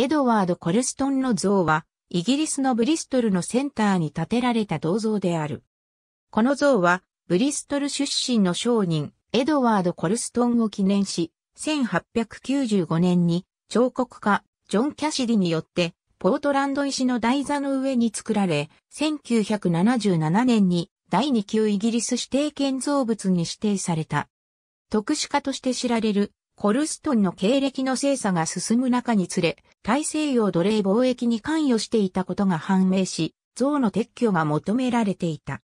エドワード・コルストンの像は、イギリスのブリストルのセンターに建てられた銅像である。この像は、ブリストル出身の商人、エドワード・コルストンを記念し、1895年に彫刻家、ジョン・キャシディによって、ポートランド石の台座の上に作られ、1977年に第2級イギリス指定建造物に指定された。特殊化として知られるコルストンの経歴の精査が進む中につれ、大西洋奴隷貿易に関与していたことが判明し、像の撤去が求められていた。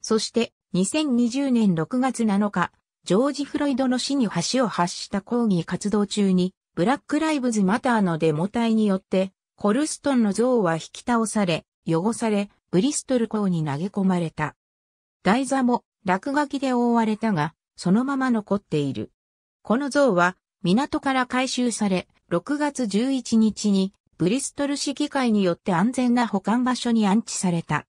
そして、2020年6月7日、ジョージ・フロイドの死に橋を発した抗議活動中に、ブラック・ライブズ・マターのデモ隊によって、コルストンの像は引き倒され、汚され、ブリストル港に投げ込まれた。台座も落書きで覆われたが、そのまま残っている。この像は港から回収され、6月11日にブリストル市議会によって安全な保管場所に安置された。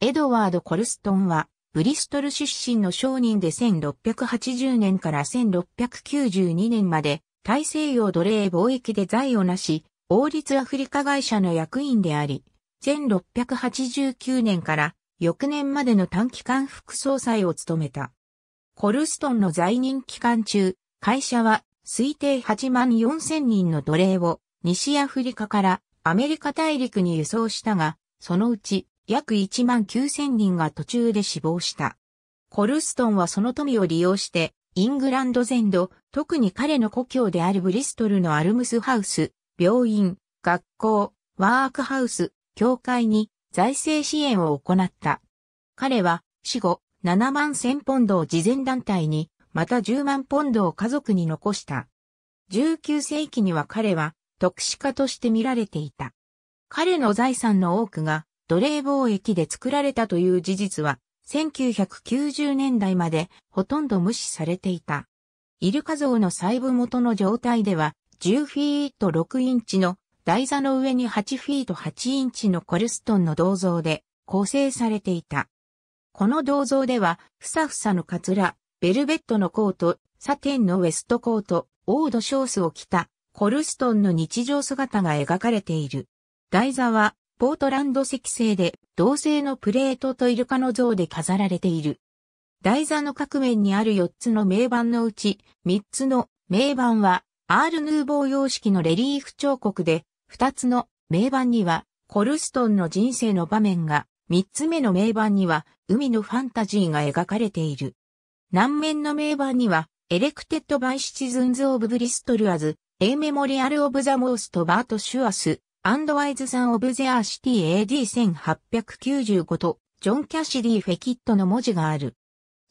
エドワード・コルストンは、ブリストル出身の商人で1680年から1692年まで、大西洋奴隷貿易で財を成し、王立アフリカ会社の役員であり、1689年から翌年までの短期間副総裁を務めた。コルストンの在任期間中、会社は推定8万4000人の奴隷を西アフリカからアメリカ大陸に輸送したが、そのうち約1万9000人が途中で死亡した。コルストンはその富を利用して、イングランド全土、特に彼の故郷であるブリストルのアルムスハウス、病院、学校、ワークハウス、教会に財政支援を行った。彼は死後7万1000ポンドを慈善団体にまた10万ポンドを家族に残した。19世紀には彼は特殊家として見られていた。彼の財産の多くが奴隷貿易で作られたという事実は1990年代までほとんど無視されていた。イルカ像の細部元の状態では10フィート6インチの台座の上に8フィート8インチのコルストンの銅像で構成されていた。この銅像ではふさふさのカツラ、ベルベットのコート、サテンのウエストコート、オードショースを着た、コルストンの日常姿が描かれている。台座は、ポートランド石製で、銅製のプレートとイルカの像で飾られている。台座の各面にある4つの名板のうち、3つの名板は、アールヌーボー様式のレリーフ彫刻で、2つの名板には、コルストンの人生の場面が、3つ目の名板には、海のファンタジーが描かれている。南面の名板には、エレクテッドバイシチズンズ・オブ・ブリストル・アズ、エーメモリアル・オブ・ザ・モースト・バート・シュアス、アンド・ワイズ・さんオブ・ゼア・シティ AD1895 と、ジョン・キャシリー・フェキットの文字がある。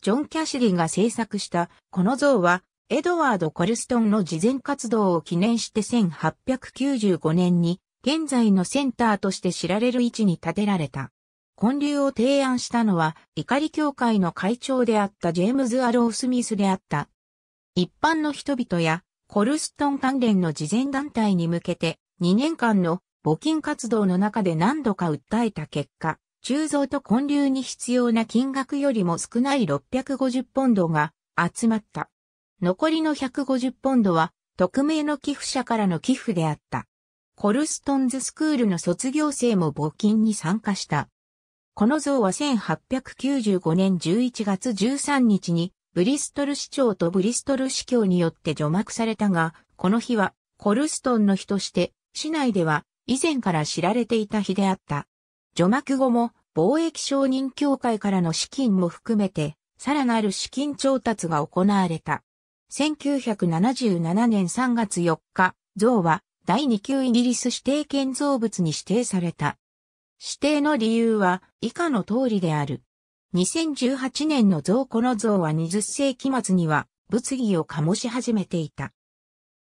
ジョン・キャシリーが制作したこの像は、エドワード・コルストンの事前活動を記念して1895年に、現在のセンターとして知られる位置に建てられた。建立を提案したのは、怒り協会の会長であったジェームズ・アロー・スミスであった。一般の人々や、コルストン関連の慈善団体に向けて、2年間の募金活動の中で何度か訴えた結果、鋳造と建立に必要な金額よりも少ない650ポンドが集まった。残りの150ポンドは、匿名の寄付者からの寄付であった。コルストンズスクールの卒業生も募金に参加した。この像は1895年11月13日にブリストル市長とブリストル市教によって除幕されたが、この日はコルストンの日として市内では以前から知られていた日であった。除幕後も貿易承認協会からの資金も含めて、さらなる資金調達が行われた。1977年3月4日、像は第2級イギリス指定建造物に指定された。指定の理由は以下の通りである。2018年の像この像は20世紀末には物議を醸し始めていた。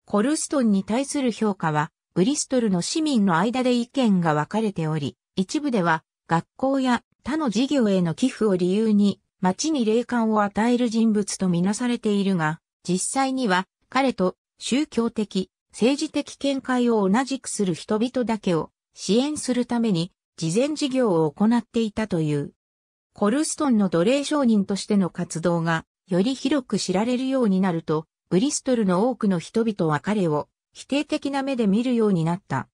コルストンに対する評価は、ブリストルの市民の間で意見が分かれており、一部では学校や他の事業への寄付を理由に町に霊感を与える人物とみなされているが、実際には彼と宗教的、政治的見解を同じくする人々だけを支援するために慈善事業を行っていたという。コルストンの奴隷商人としての活動が、より広く知られるようになると、ブリストルの多くの人々は彼を否定的な目で見るようになった。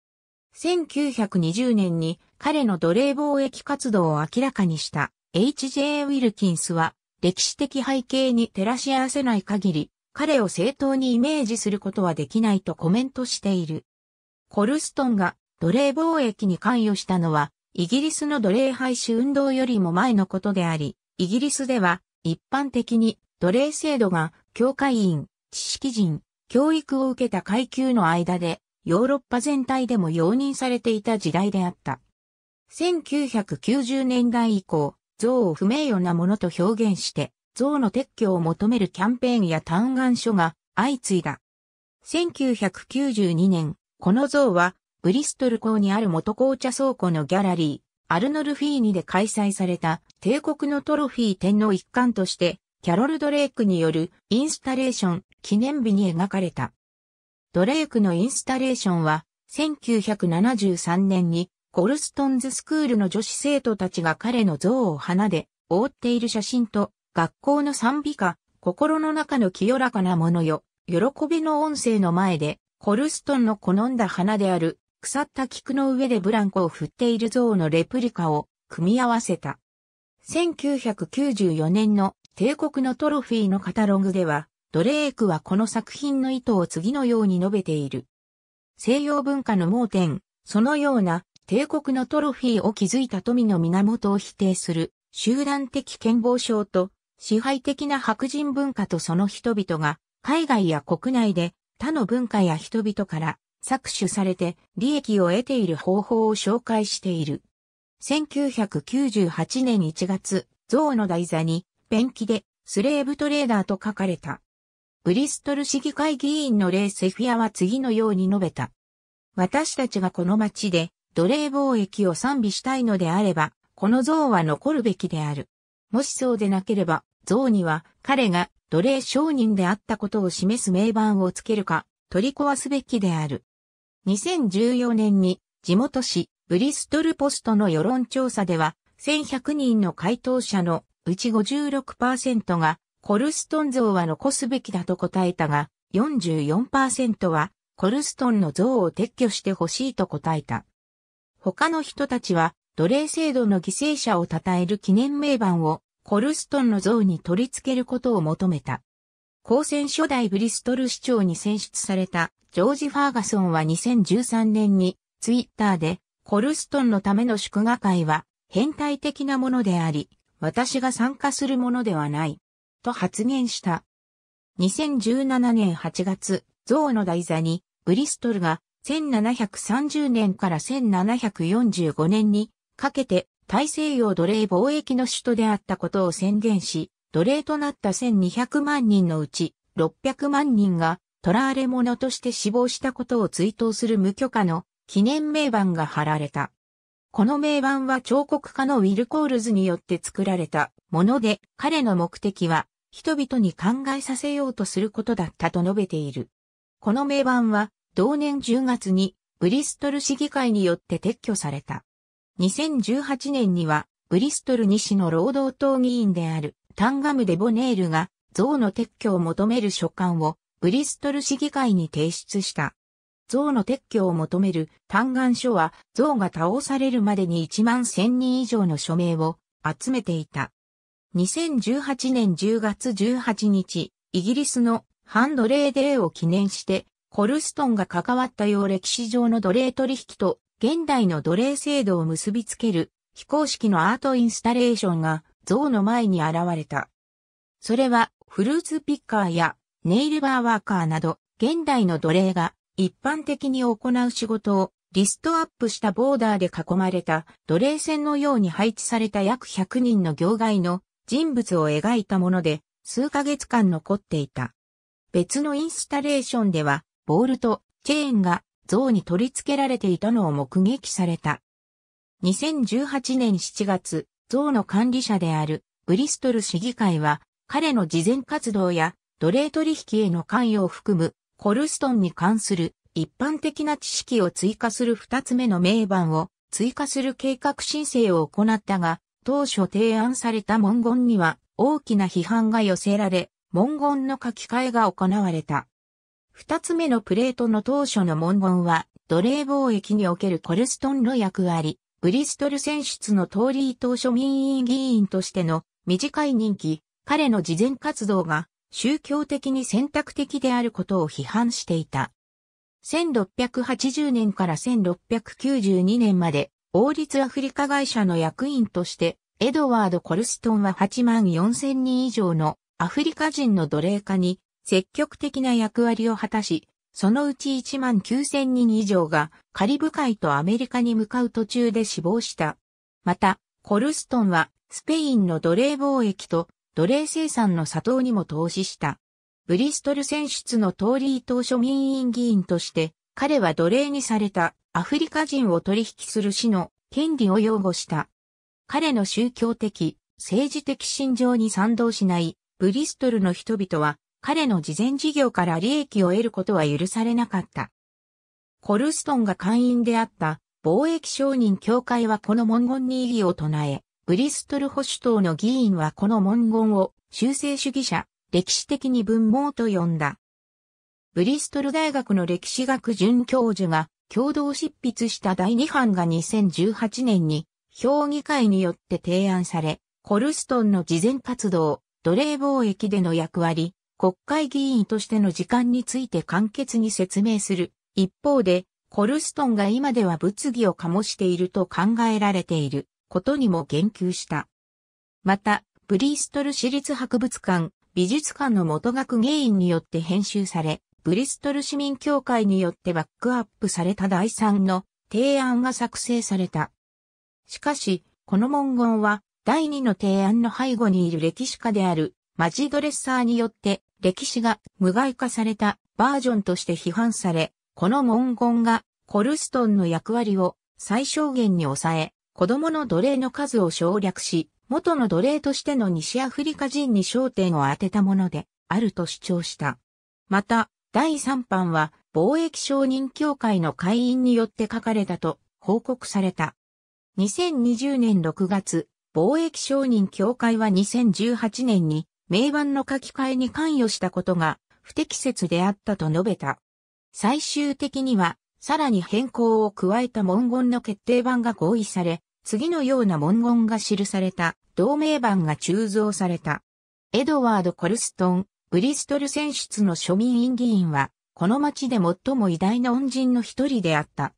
1920年に彼の奴隷貿易活動を明らかにした H.J. ウィルキンスは歴史的背景に照らし合わせない限り彼を正当にイメージすることはできないとコメントしている。コルストンが奴隷貿易に関与したのは、イギリスの奴隷廃止運動よりも前のことであり、イギリスでは一般的に奴隷制度が教会員、知識人、教育を受けた階級の間でヨーロッパ全体でも容認されていた時代であった。1990年代以降、像を不名誉なものと表現して、像の撤去を求めるキャンペーンや嘆願書が相次いだ。1992年、この像はブリストル港にある元紅茶倉庫のギャラリー、アルノルフィーニで開催された帝国のトロフィー展の一環として、キャロル・ドレイクによるインスタレーション記念日に描かれた。ドレイクのインスタレーションは、1973年にコルストンズスクールの女子生徒たちが彼の像を花で覆っている写真と学校の賛美歌、心の中の清らかなものよ、喜びの音声の前で、コルストンの好んだ花である腐った菊の上でブランコを振っている像のレプリカを組み合わせた。1994年の帝国のトロフィーのカタログでは、ドレークはこの作品の意図を次のように述べている。西洋文化の盲点、そのような帝国のトロフィーを築いた富の源を否定する集団的健忘症と支配的な白人文化とその人々が海外や国内で他の文化や人々から搾取されて利益を得ている方法を紹介している。1998年1月、象の台座にペンキでスレーブトレーダーと書かれた。ブリストル市議会議員のレイ・セフィアは次のように述べた。私たちがこの町で奴隷貿易を賛美したいのであれば、この像は残るべきである。もしそうでなければ、像には彼が奴隷商人であったことを示す名板をつけるか、取り壊すべきである。2014年に地元紙ブリストルポストの世論調査では1100人の回答者のうち56%がコルストン像は残すべきだと答えたが44%はコルストンの像を撤去してほしいと答えた。他の人たちは奴隷制度の犠牲者を称える記念名板をコルストンの像に取り付けることを求めた。高専初代ブリストル市長に選出されたジョージ・ファーガソンは2013年にツイッターでコルストンのための祝賀会は変態的なものであり、私が参加するものではない、と発言した。2017年8月、象の台座にブリストルが1730年から1745年にかけて大西洋奴隷貿易の首都であったことを宣言し、奴隷となった1200万人のうち600万人が捕らわれ者として死亡したことを追悼する無許可の記念名板が貼られた。この名板は彫刻家のウィル・コールズによって作られたもので、彼の目的は人々に考えさせようとすることだったと述べている。この名板は同年10月にブリストル市議会によって撤去された。2018年にはブリストル西の労働党議員であるタンガム・デボネールが像の撤去を求める書簡をブリストル市議会に提出した。像の撤去を求める嘆願書は像が倒されるまでに1万1000人以上の署名を集めていた。2018年10月18日、イギリスのハンドレーデーを記念して、コルストンが関わったよう歴史上の奴隷取引と現代の奴隷制度を結びつける非公式のアートインスタレーションが像の前に現れた。それはフルーツピッカーやネイルバーワーカーなど、現代の奴隷が一般的に行う仕事をリストアップしたボーダーで囲まれた奴隷船のように配置された約100人の業界の人物を描いたもので、数ヶ月間残っていた。別のインスタレーションでは、ボールとチェーンが像に取り付けられていたのを目撃された。2018年7月、像の管理者であるブリストル市議会は、彼の事前活動や奴隷取引への関与を含むコルストンに関する一般的な知識を追加する二つ目の名板を追加する計画申請を行ったが、当初提案された文言には大きな批判が寄せられ、文言の書き換えが行われた。二つ目のプレートの当初の文言は、奴隷貿易におけるコルストンの役割、ブリストル選出の通り当初庶民委員議員としての短い任期、彼の事前活動が宗教的に選択的であることを批判していた。1680年から1692年まで、王立アフリカ会社の役員として、エドワード・コルストンは8万4千人以上のアフリカ人の奴隷化に積極的な役割を果たし、そのうち1万9千人以上がカリブ海とアメリカに向かう途中で死亡した。また、コルストンはスペインの奴隷貿易と奴隷生産の佐藤にも投資した。ブリストル選出の通りー党庶民委員議員として、彼は奴隷にされたアフリカ人を取引する死の権利を擁護した。彼の宗教的、政治的信条に賛同しないブリストルの人々は彼の慈善事業から利益を得ることは許されなかった。コルストンが会員であった貿易商人協会はこの文言に異議を唱え、ブリストル保守党の議員はこの文言を修正主義者、歴史的に文盲と呼んだ。ブリストル大学の歴史学准教授が共同執筆した第2版が2018年に評議会によって提案され、コルストンの事前活動、奴隷貿易での役割、国会議員としての時間について簡潔に説明する。一方で、コルストンが今では物議を醸していると考えられている。ことにも言及した。また、ブリストル市立博物館、美術館の元学芸員によって編集され、ブリストル市民協会によってバックアップされた第3の提案が作成された。しかし、この文言は第2の提案の背後にいる歴史家であるマジドレッサーによって歴史が無害化されたバージョンとして批判され、この文言がコルストンの役割を最小限に抑え、子供の奴隷の数を省略し、元の奴隷としての西アフリカ人に焦点を当てたものであると主張した。また、第3版は貿易商人協会の会員によって書かれたと報告された。2020年6月、貿易商人協会は2018年に名版の書き換えに関与したことが不適切であったと述べた。最終的には、さらに変更を加えた文言の決定版が合意され、次のような文言が記された同名版が鋳造された。エドワード・コルストン、ブリストル選出の庶民院議員は、この町で最も偉大な恩人の一人であった。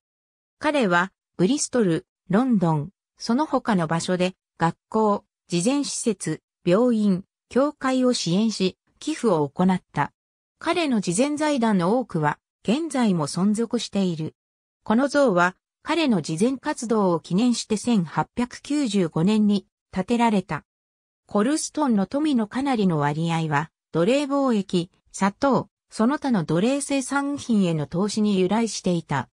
彼は、ブリストル、ロンドン、その他の場所で、学校、慈善施設、病院、教会を支援し、寄付を行った。彼の慈善財団の多くは、現在も存続している。この像は、彼の慈善活動を記念して1895年に建てられた。コルストンの富のかなりの割合は、奴隷貿易、砂糖、その他の奴隷生産品への投資に由来していた。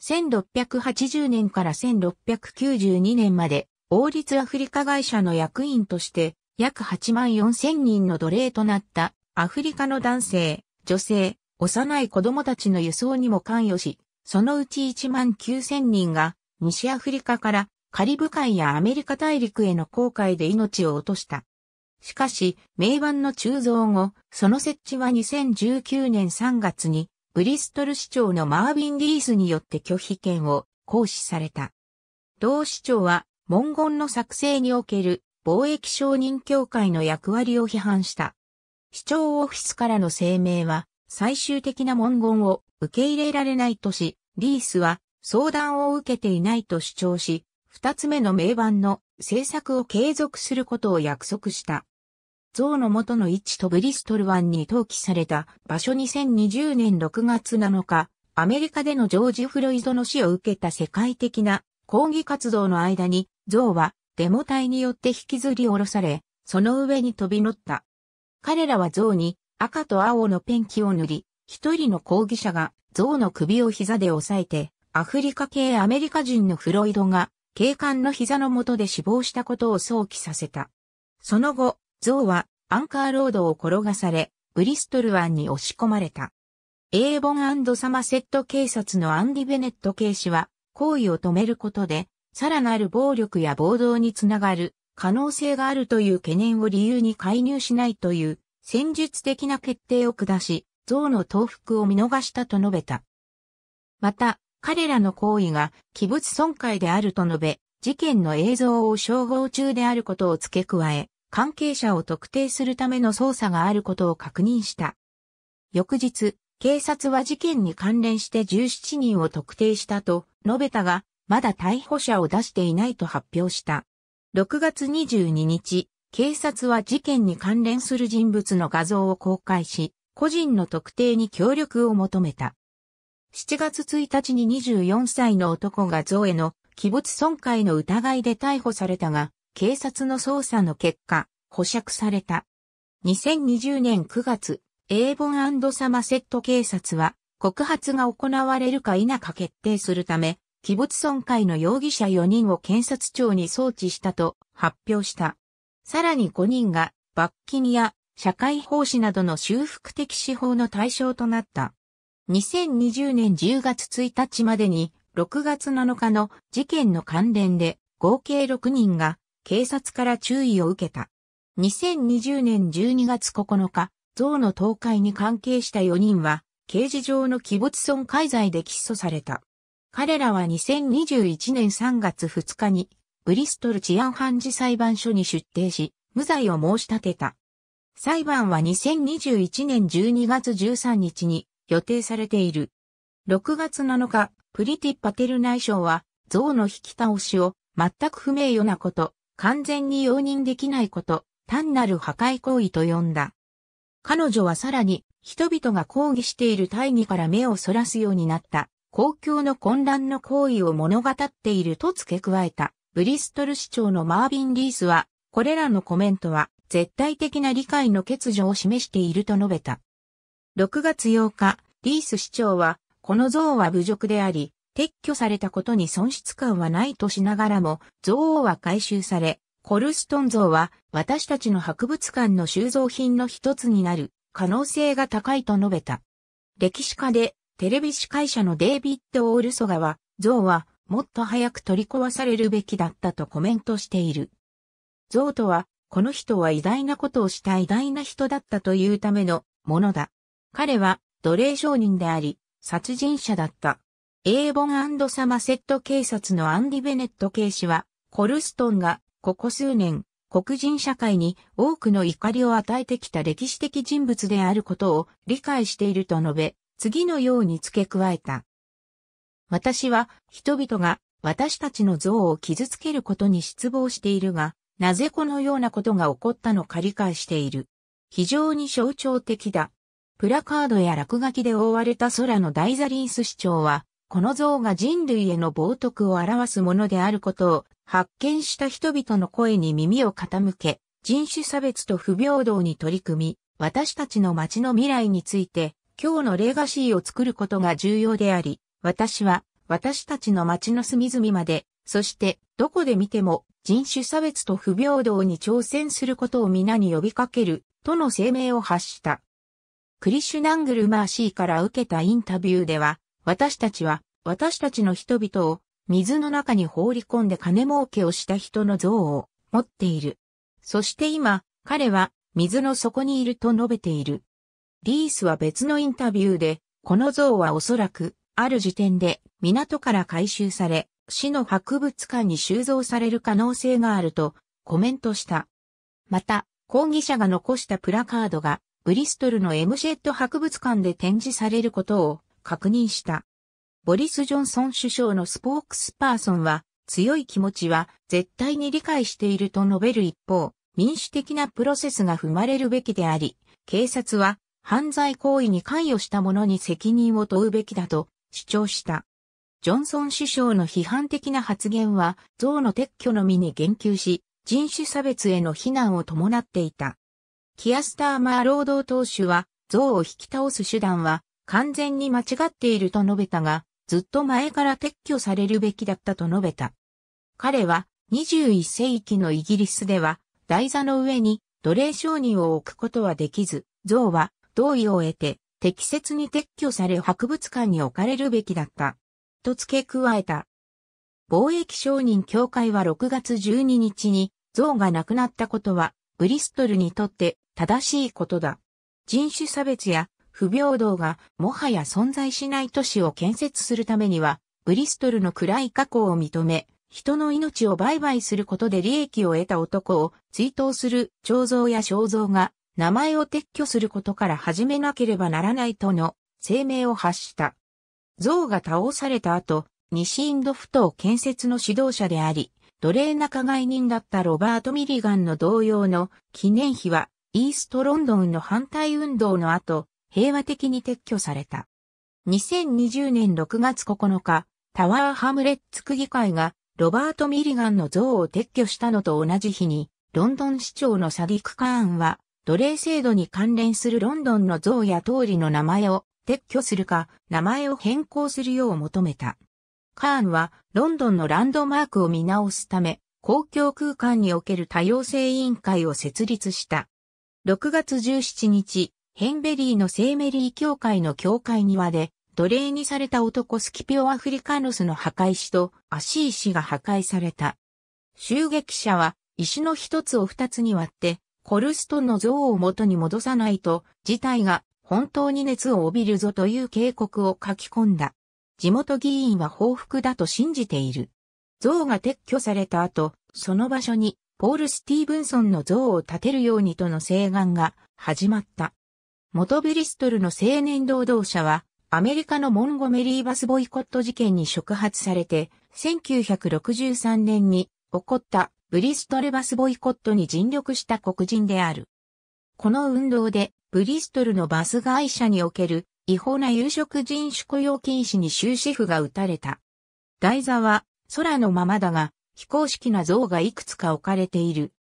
1680年から1692年まで、王立アフリカ会社の役員として、約8万4千人の奴隷となったアフリカの男性、女性、幼い子供たちの輸送にも関与し、そのうち1万9000人が西アフリカからカリブ海やアメリカ大陸への航海で命を落とした。しかし、名盤の鋳造後、その設置は2019年3月に、ブリストル市長のマービン・リースによって拒否権を行使された。同市長は、文言の作成における貿易承認協会の役割を批判した。市長オフィスからの声明は、最終的な文言を受け入れられないとし、リースは相談を受けていないと主張し、二つ目の名盤の制作を継続することを約束した。像の元の位置とブリストル湾に登記された場所2020年6月7日、アメリカでのジョージ・フロイドの死を受けた世界的な抗議活動の間に、像はデモ隊によって引きずり下ろされ、その上に飛び乗った。彼らは像に赤と青のペンキを塗り、一人の抗議者が象の首を膝で押さえて、アフリカ系アメリカ人のフロイドが警官の膝の下で死亡したことを想起させた。その後、象はアンカーロードを転がされ、ブリストル湾に押し込まれた。エーボンサマセット警察のアンディ・ベネット警視は、行為を止めることで、さらなる暴力や暴動につながる可能性があるという懸念を理由に介入しないという戦術的な決定を下し、像の倒伏を見逃したと述べた。また、彼らの行為が器物損壊であると述べ、事件の映像を照合中であることを付け加え、関係者を特定するための捜査があることを確認した。翌日、警察は事件に関連して17人を特定したと述べたが、まだ逮捕者を出していないと発表した。6月22日、警察は事件に関連する人物の画像を公開し、個人の特定に協力を求めた。7月1日に24歳の男が像への器物損壊の疑いで逮捕されたが、警察の捜査の結果、保釈された。2020年9月、エーボンサマセット警察は、告発が行われるか否か決定するため、器物損壊の容疑者4人を検察庁に送致したと発表した。さらに5人が罰金や社会奉仕などの修復的司法の対象となった。2020年10月1日までに6月7日の事件の関連で合計6人が警察から注意を受けた。2020年12月9日、像の倒壊に関係した4人は刑事上の鬼没損壊罪で起訴された。彼らは2021年3月2日にブリストル治安判事裁判所に出廷し、無罪を申し立てた。裁判は2021年12月13日に予定されている。6月7日、プリティ・パテル内相は、像の引き倒しを全く不名誉なこと、完全に容認できないこと、単なる破壊行為と呼んだ。彼女はさらに、人々が抗議している大義から目をそらすようになった、公共の混乱の行為を物語っていると付け加えた。ブリストル市長のマービン・リースは、これらのコメントは、絶対的な理解の欠如を示していると述べた。6月8日、リース市長は、この像は侮辱であり、撤去されたことに損失感はないとしながらも、像は回収され、コルストン像は私たちの博物館の収蔵品の一つになる可能性が高いと述べた。歴史家でテレビ司会者のデイビッド・オールソガは、像はもっと早く取り壊されるべきだったとコメントしている。ゾウとは、この人は偉大なことをした偉大な人だったというためのものだ。彼は奴隷商人であり、殺人者だった。エーボンサマセット警察のアンディ・ベネット警視は、コルストンが、ここ数年、黒人社会に多くの怒りを与えてきた歴史的人物であることを理解していると述べ、次のように付け加えた。私は人々が私たちの像を傷つけることに失望しているが、なぜこのようなことが起こったのか理解している。非常に象徴的だ。プラカードや落書きで覆われた空のダイザリンス市長は、この像が人類への冒涜を表すものであることを発見した人々の声に耳を傾け、人種差別と不平等に取り組み、私たちの街の未来について、今日のレガシーを作ることが重要であり、私は、私たちの街の隅々まで、そして、どこで見ても、人種差別と不平等に挑戦することを皆に呼びかける、との声明を発した。クリシュナングルマーシーから受けたインタビューでは、私たちは、私たちの人々を、水の中に放り込んで金儲けをした人の像を持っている。そして今、彼は水の底にいると述べている。リースは別のインタビューで、この像はおそらくある時点で港から回収され、市の博物館に収蔵される可能性があるとコメントした。また、抗議者が残したプラカードがブリストルのエムシェット博物館で展示されることを確認した。ボリス・ジョンソン首相のスポークスパーソンは、強い気持ちは絶対に理解していると述べる一方、民主的なプロセスが踏まれるべきであり、警察は犯罪行為に関与した者に責任を問うべきだと主張した。ジョンソン首相の批判的な発言は、像の撤去のみに言及し、人種差別への非難を伴っていた。キアスターマー労働党首は、像を引き倒す手段は完全に間違っていると述べたが、ずっと前から撤去されるべきだったと述べた。彼は21世紀のイギリスでは台座の上に奴隷商人を置くことはできず、像は同意を得て適切に撤去され博物館に置かれるべきだった。と付け加えた。貿易商人協会は6月12日に像がなくなったことはブリストルにとって正しいことだ。人種差別や不平等がもはや存在しない都市を建設するためには、ブリストルの暗い過去を認め、人の命を売買することで利益を得た男を追悼する彫像や肖像が名前を撤去することから始めなければならないとの声明を発した。像が倒された後、西インド不当建設の指導者であり、奴隷加害人だったロバート・ミリガンの同様の記念碑は、イーストロンドンの反対運動の後、平和的に撤去された。2020年6月9日、タワーハムレッツ区議会がロバート・ミリガンの像を撤去したのと同じ日に、ロンドン市長のサディク・カーンは奴隷制度に関連するロンドンの像や通りの名前を撤去するか、名前を変更するよう求めた。カーンはロンドンのランドマークを見直すため、公共空間における多様性委員会を設立した。6月17日、ヘンベリーのセーメリー教会の教会庭で、奴隷にされた男スキピオ・アフリカヌスの墓石と足石が破壊された。襲撃者は石の一つを二つに割ってコルストの像を元に戻さないと、事態が本当に熱を帯びるぞという警告を書き込んだ。地元議員は報復だと信じている。像が撤去された後、その場所にポール・スティーブンソンの像を建てるようにとの請願が始まった。元ブリストルの青年労働者は、アメリカのモンゴメリーバスボイコット事件に触発されて、1963年に起こったブリストルバスボイコットに尽力した黒人である。この運動で、ブリストルのバス会社における違法な有色人種雇用禁止に終止符が打たれた。台座は空のままだが、非公式な像がいくつか置かれている。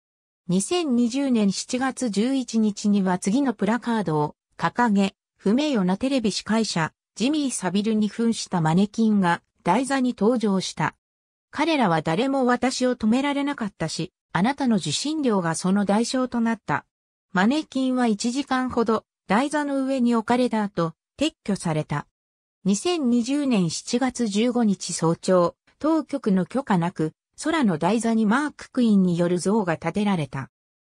2020年7月11日には次のプラカードを掲げ、不名誉なテレビ司会者、ジミー・サビルに扮したマネキンが台座に登場した。彼らは誰も私を止められなかったし、あなたの受信料がその代償となった。マネキンは1時間ほど台座の上に置かれた後、撤去された。2020年7月15日早朝、当局の許可なく、空の台座にマーク・クインによる像が建てられた。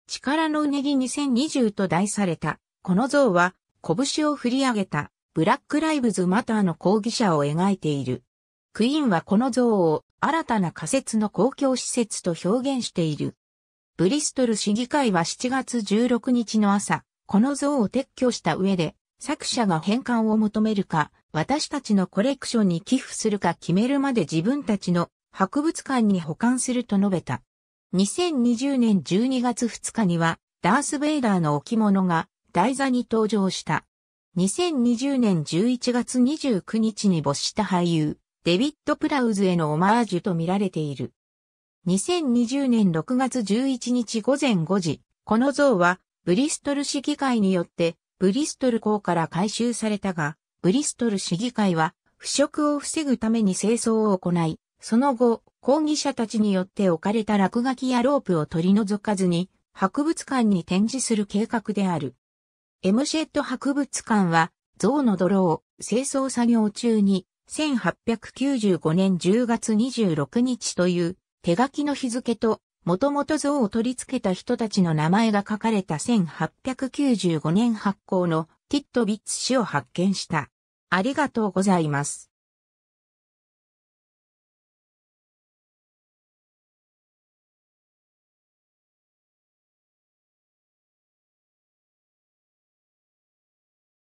力のうねぎ2020と題された。この像は、拳を振り上げた、ブラック・ライブズ・マターの抗議者を描いている。クイーンはこの像を新たな仮設の公共施設と表現している。ブリストル市議会は7月16日の朝、この像を撤去した上で、作者が返還を求めるか、私たちのコレクションに寄付するか決めるまで自分たちの博物館に保管すると述べた。2020年12月2日には、ダース・ベイダーの置物が台座に登場した。2020年11月29日に没した俳優、デビッド・プラウズへのオマージュと見られている。2020年6月11日午前5時、この像はブリストル市議会によってブリストル港から回収されたが、ブリストル市議会は腐食を防ぐために清掃を行い、その後、抗議者たちによって置かれた落書きやロープを取り除かずに、博物館に展示する計画である。エムシェット博物館は、像の泥を清掃作業中に1895年10月26日という手書きの日付と、もともと像を取り付けた人たちの名前が書かれた1895年発行のティットビッツ氏を発見した。ありがとうございます。